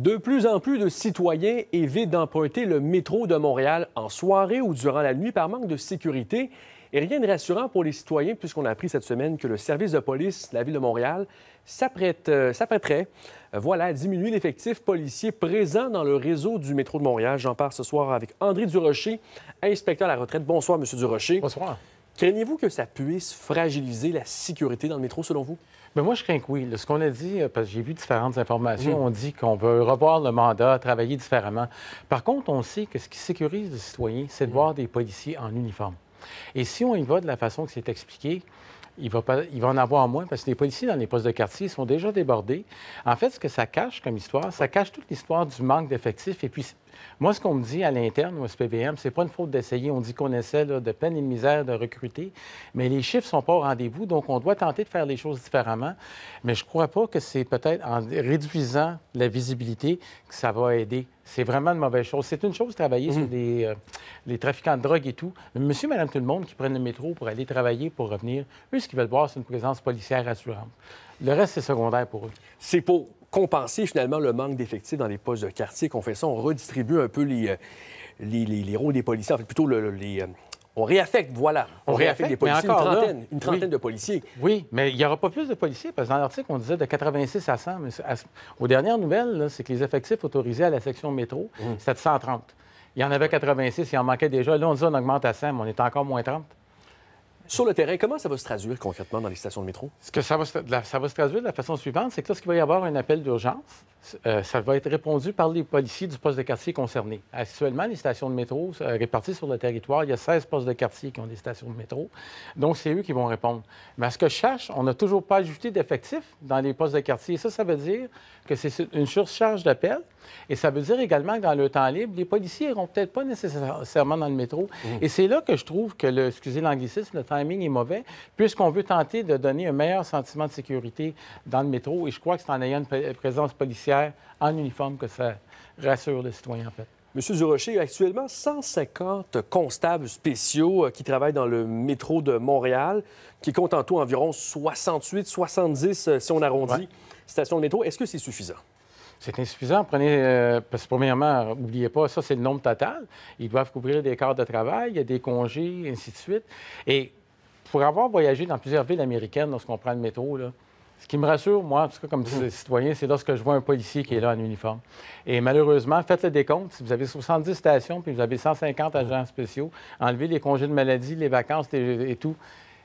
De plus en plus de citoyens évitent d'emprunter le métro de Montréal en soirée ou durant la nuit par manque de sécurité. Et rien de rassurant pour les citoyens, puisqu'on a appris cette semaine que le service de police de la Ville de Montréal euh, s'apprêterait euh, voilà, à diminuer l'effectif policier présent dans le réseau du métro de Montréal. J'en parle ce soir avec André Durocher, inspecteur à la retraite. Bonsoir, M. Durocher. Bonsoir. Craignez-vous que ça puisse fragiliser la sécurité dans le métro, selon vous? Mais ben, moi, je crains que oui. ce qu'on a dit, euh, parce que j'ai vu différentes informations, mm. on dit qu'on veut revoir le mandat, travailler différemment. Par contre, on sait que ce qui sécurise les citoyens, c'est de mm. voir des policiers en uniforme. Et si on y va de la façon que c'est expliqué, il va, pas, il va en avoir moins parce que les policiers dans les postes de quartier sont déjà débordés. En fait, ce que ça cache comme histoire, ça cache toute l'histoire du manque d'effectifs et puis moi, ce qu'on me dit à l'interne au SPVM, c'est pas une faute d'essayer. On dit qu'on essaie de peine et de misère de recruter, mais les chiffres sont pas au rendez-vous, donc on doit tenter de faire les choses différemment. Mais je ne crois pas que c'est peut-être en réduisant la visibilité que ça va aider. C'est vraiment une mauvaise chose. C'est une chose de travailler sur mmh. euh, les trafiquants de drogue et tout. Mais monsieur, madame, tout le monde qui prennent le métro pour aller travailler, pour revenir, eux, ce qu'ils veulent voir, c'est une présence policière assurante. Le reste, c'est secondaire pour eux. C'est pour compenser finalement le manque d'effectifs dans les postes de quartier qu'on fait ça. On redistribue un peu les, euh, les, rôles des policiers, en fait, plutôt euh, on réaffecte, voilà. On, réaffecte, des policiers, une trentaine, une trentaine de policiers. Oui, mais il n'y aura pas plus de policiers, parce que dans l'article, on disait de 86 à 100. Mais aux dernières nouvelles, c'est que les effectifs autorisés à la section métro, mmh. c'était de 130. Il y en avait 86, il en manquait déjà. Là, on dit on augmente à 100, mais on est encore moins 30. Sur le terrain, comment ça va se traduire concrètement dans les stations de métro? Ce que ça va se, traduire de la façon suivante, c'est que lorsqu'il va y avoir un appel d'urgence, euh, ça va être répondu par les policiers du poste de quartier concerné. Actuellement, les stations de métro euh, réparties sur le territoire, il y a 16 postes de quartier qui ont des stations de métro. Donc, c'est eux qui vont répondre. Mais à ce que je cherche, on n'a toujours pas ajouté d'effectifs dans les postes de quartier. Ça, ça veut dire que c'est une surcharge d'appel. Et ça veut dire également que dans le temps libre, les policiers n'iront peut-être pas nécessairement dans le métro. Mm. Et c'est là que je trouve que, excusez l'anglicisme, le timing est mauvais, puisqu'on veut tenter de donner un meilleur sentiment de sécurité dans le métro. Et je crois que c'est en ayant une présence policière en uniforme que ça rassure les citoyens, en fait. Monsieur Durocher, actuellement 150 constables spéciaux euh, qui travaillent dans le métro de Montréal, qui comptent en tout environ 68, 70, euh, si on arrondit, stations de métro. Est-ce que c'est suffisant? C'est insuffisant. Prenez, euh, parce que premièrement, n'oubliez pas, ça, c'est le nombre total. Ils doivent couvrir des quarts de travail, il y a des congés, ainsi de suite. Et pour avoir voyagé dans plusieurs villes américaines lorsqu'on prend le métro, là, ce qui me rassure, moi, en tout cas, comme mhm. citoyen, c'est lorsque je vois un policier qui est là en uniforme. Et malheureusement, faites le décompte. Si vous avez 70 stations, puis vous avez 150 agents spéciaux, enlever les congés de maladie, les vacances et tout.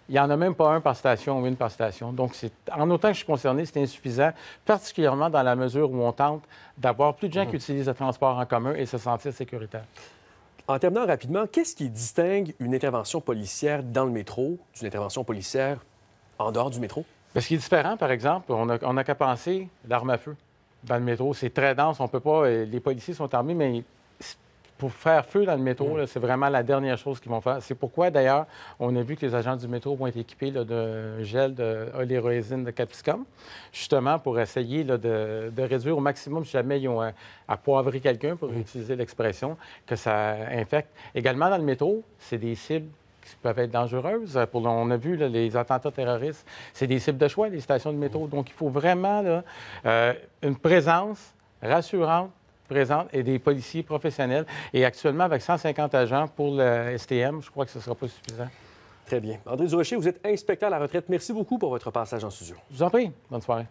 Il n'y en a même pas un par station ou une par station. Donc, en autant que je suis concerné, c'est insuffisant, particulièrement dans la mesure où on tente d'avoir plus de gens mhm. qui utilisent le transport en commun et se sentir sécuritaire. En terminant rapidement, qu'est-ce qui distingue une intervention policière dans le métro d'une intervention policière en dehors du métro? ce qui est différent, par exemple, on n'a qu'à penser l'arme à feu dans le métro. C'est très dense, on peut pas. Euh, les policiers sont armés, mais pour faire feu dans le métro, c'est vraiment la dernière chose qu'ils vont faire. C'est pourquoi, d'ailleurs, on a vu que les agents du métro vont être équipés d'un gel de de, de capsicum, justement pour essayer de, réduire au maximum, si jamais ils ont à, euh, poivrer quelqu'un, pour utiliser l'expression, que ça infecte. Également, dans le métro, c'est des cibles qui peuvent être dangereuses. Pour, on a vu les attentats terroristes, c'est des cibles de choix, les stations de métro. Donc, il faut vraiment euh, une présence rassurante présente et des policiers professionnels. Et actuellement, avec 150 agents pour le STM, je crois que ce ne sera pas suffisant. Très bien. André Durocher, vous êtes inspecteur à la retraite. Merci beaucoup pour votre passage en studio. Je vous en prie. Bonne soirée.